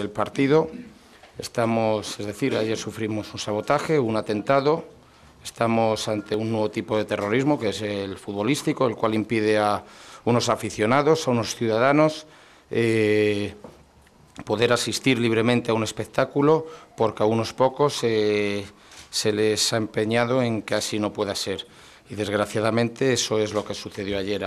El partido, estamos, es decir, ayer sufrimos un sabotaje, un atentado, estamos ante un nuevo tipo de terrorismo que es el futbolístico, el cual impide a unos aficionados, a unos ciudadanos, eh, poder asistir libremente a un espectáculo porque a unos pocos eh, se les ha empeñado en que así no pueda ser. Y desgraciadamente eso es lo que sucedió ayer.